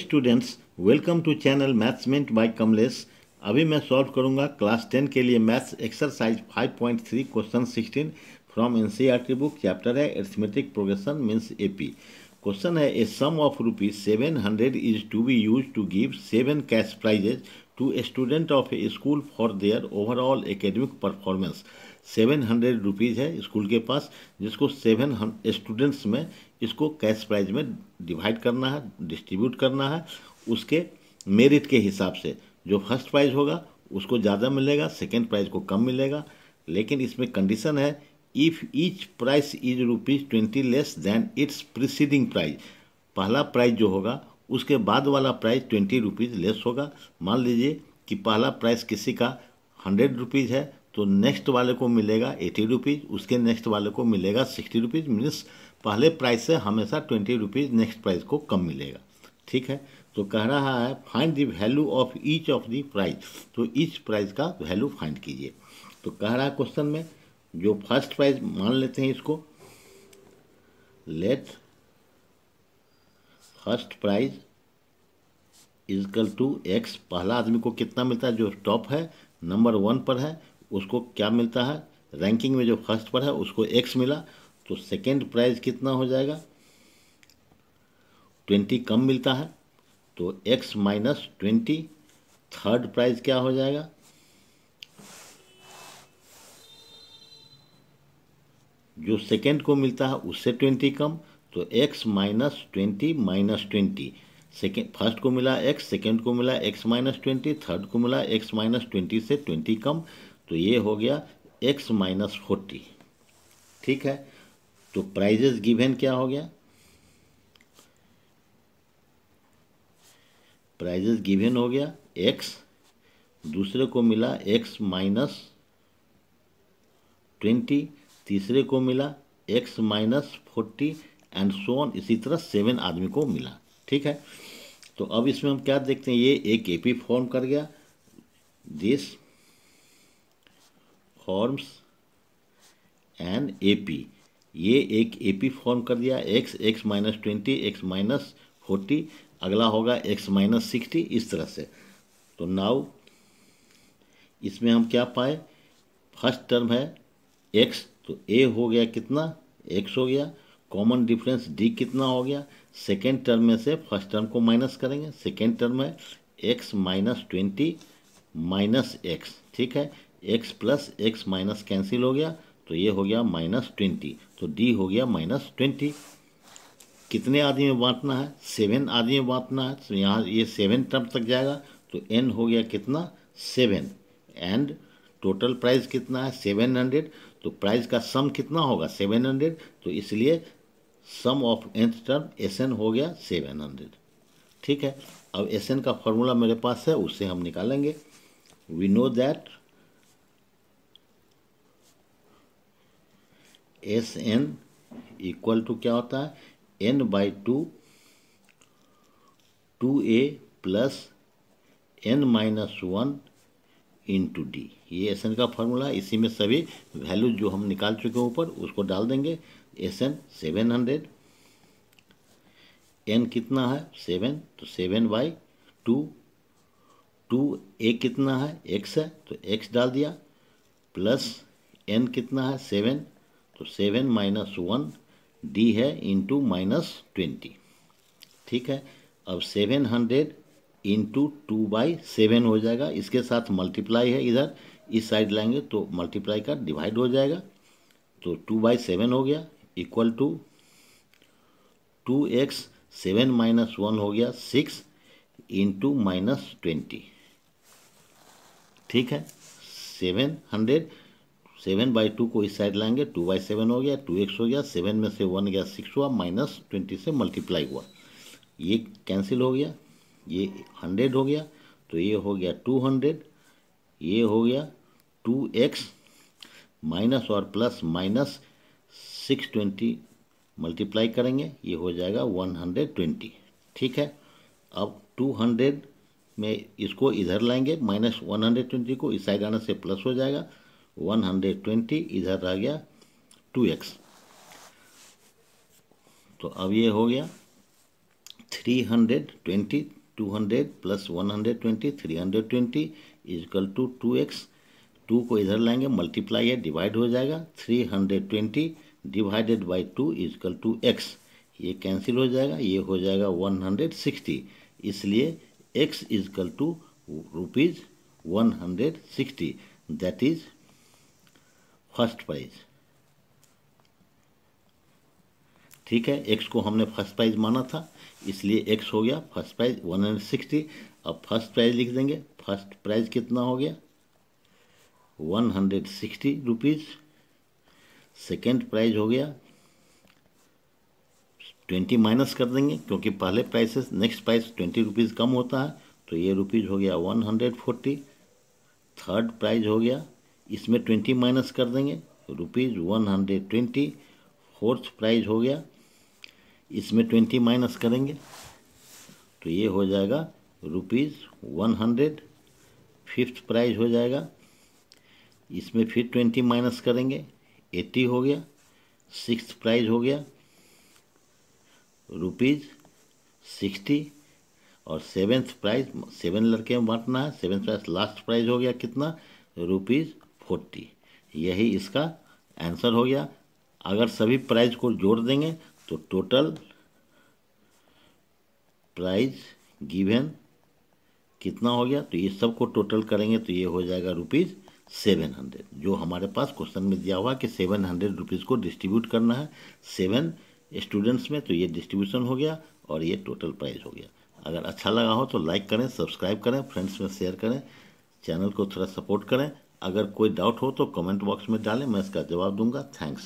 students welcome to channel Maths Mint by Kamlesh अभी मैं solve करूंगा क्लास टेन के लिए maths exercise 5.3 question 16 from NCERT book chapter है arithmetic progression means AP question है a sum of rupees seven hundred is to be use to give seven cash prizes to a student of a school for their overall academic performance seven hundred rupees है school के पास जिसको seven students में इसको cash prize में divide करना है distribute करना है उसके मेरिट के हिसाब से जो फर्स्ट प्राइज होगा उसको ज़्यादा मिलेगा सेकेंड प्राइज को कम मिलेगा लेकिन इसमें कंडीशन है if each price is rupees twenty less than its preceding prize पहला प्राइज जो होगा उसके बाद वाला प्राइस ट्वेंटी रुपीज़ लेस होगा मान लीजिए कि पहला प्राइस किसी का हंड्रेड रुपीज़ है तो नेक्स्ट वाले को मिलेगा एटी रुपीज़ उसके नेक्स्ट वाले को मिलेगा सिक्सटी रुपीज़ मीन्स पहले प्राइस से हमेशा ट्वेंटी रुपीज़ नेक्स्ट प्राइस को कम मिलेगा ठीक है तो कह रहा है find the value of each of the price तो ईच प्राइस का वैल्यू फाइंड कीजिए तो कह रहा है क्वेश्चन में जो फर्स्ट प्राइस मान लेते हैं इसको let first prize equal to X पहला आदमी को कितना मिलता है जो टॉप है नंबर वन पर है उसको क्या मिलता है रैंकिंग में जो फर्स्ट पर है उसको एक्स मिला तो सेकेंड प्राइज कितना हो जाएगा ट्वेंटी कम मिलता है तो X minus twenty third prize क्या हो जाएगा जो सेकेंड को मिलता है उससे ट्वेंटी कम तो X minus twenty minus twenty second first को मिला एक्स सेकेंड को मिला एक्स माइनस ट्वेंटी थर्ड को मिला एक्स माइनस ट्वेंटी से ट्वेंटी कम तो ये हो गया एक्स माइनस फोर्टी ठीक है तो प्राइजेस गिवेन क्या हो गया प्राइजेस गिवेन हो गया एक्स दूसरे को मिला एक्स माइनस ट्वेंटी तीसरे को मिला X minus forty and so on इसी तरह सेवन आदमी को मिला ठीक है तो अब इसमें हम क्या देखते हैं ये एक एपी फॉर्म कर गया this forms an A P ये एक ए पी फॉर्म कर दिया X X minus twenty X minus forty अगला होगा एक्स माइनस सिक्सटी इस तरह से तो नाउ इसमें हम क्या पाए फर्स्ट टर्म है एक्स तो ए हो गया कितना एक्स हो गया कॉमन डिफरेंस डी कितना हो गया सेकेंड टर्म में से फर्स्ट टर्म को माइनस करेंगे सेकेंड टर्म है X minus twenty minus X ठीक है X plus X minus cancel हो गया तो ये हो गया माइनस ट्वेंटी तो डी हो गया माइनस ट्वेंटी कितने आदमी में बांटना है सेवन आदमी में बांटना है तो यहाँ ये सेवन टर्म तक जाएगा तो एन हो गया कितना सेवन एंड टोटल प्राइस कितना है सेवन हंड्रेड तो प्राइस का सम कितना होगा सेवन हंड्रेड तो इसलिए sum of nth term S N हो गया सेवन हंड्रेड ठीक है अब एस एन का फॉर्मूला मेरे पास है उससे हम निकालेंगे we know that S N equal to क्या होता है N by two two A plus N minus one into D ये एस एन का फॉर्मूला इसी में सभी वैल्यू जो हम निकाल चुके हैं ऊपर उसको डाल देंगे S N seven hundred N कितना है सेवन तो seven by two two A कितना है एक्स है तो एक्स डाल दिया प्लस एन कितना है सेवन तो सेवन माइनस वन डी है इंटू माइनस ट्वेंटी ठीक है अब seven hundred into two by seven हो जाएगा इसके साथ मल्टीप्लाई है इधर इस साइड लाएंगे तो मल्टीप्लाई का डिवाइड हो जाएगा तो टू बाई सेवन हो गया equal to two X seven minus one हो गया सिक्स इंटू माइनस ट्वेंटी ठीक है seven hundred seven by two को इस साइड लाएंगे टू बाई सेवन हो गया टू एक्स हो गया सेवन में से वन गया सिक्स हुआ माइनस ट्वेंटी से मल्टीप्लाई हुआ ये कैंसिल हो गया ये हंड्रेड हो गया तो ये हो गया टू हंड्रेड ये हो गया टू एक्स माइनस और plus minus six twenty multiply करेंगे ये हो जाएगा वन हंड्रेड ट्वेंटी ठीक है अब टू हंड्रेड में इसको इधर लाएंगे माइनस वन हंड्रेड ट्वेंटी को इस साइड आने से प्लस हो जाएगा 120 इधर आ गया 2x तो अब ये हो गया 320 200 plus 120 320 equal to two x two को इधर लाएंगे मल्टीप्लाई है डिवाइड हो जाएगा 320 divided by two equal to x ये कैंसिल हो जाएगा ये हो जाएगा 160 इसलिए x equal to rupees one hundred sixty that is first prize ठीक है एक्स को हमने फर्स्ट प्राइज माना था इसलिए एक्स हो गया first prize one hundred sixty अब फर्स्ट प्राइज लिख देंगे फर्स्ट प्राइज कितना हो गया one hundred sixty rupees second prize हो गया ट्वेंटी माइनस कर देंगे क्योंकि पहले prices next price twenty rupees कम होता है तो ये रुपीज़ हो गया one hundred forty third prize हो गया इसमें ट्वेंटी माइनस कर देंगे तो rupees one hundred twenty fourth prize हो गया इसमें ट्वेंटी माइनस करेंगे तो ये हो जाएगा rupees one hundred fifth prize हो जाएगा इसमें फिर ट्वेंटी माइनस करेंगे एट्टी हो गया सिक्स प्राइज हो गया रुपीज़ सिक्सटी और सेवेंथ प्राइज सेवन लड़के में बांटना है सेवेंथ प्राइज लास्ट प्राइज हो गया कितना रुपीज़ फोर्टी यही इसका आंसर हो गया अगर सभी प्राइज को जोड़ देंगे तो टोटल प्राइज गिवन कितना हो गया तो ये सब को टोटल करेंगे तो ये हो जाएगा रुपीज़ सेवन हंड्रेड जो हमारे पास क्वेश्चन में दिया हुआ कि सेवन हंड्रेड रुपीज़ को डिस्ट्रीब्यूट करना है सेवन स्टूडेंट्स में तो ये डिस्ट्रीब्यूशन हो गया और ये टोटल प्राइज हो गया अगर अच्छा लगा हो तो लाइक करें सब्सक्राइब करें फ्रेंड्स में शेयर करें चैनल को थोड़ा सपोर्ट करें अगर कोई डाउट हो तो कमेंट बॉक्स में डालें मैं इसका जवाब दूंगा थैंक्स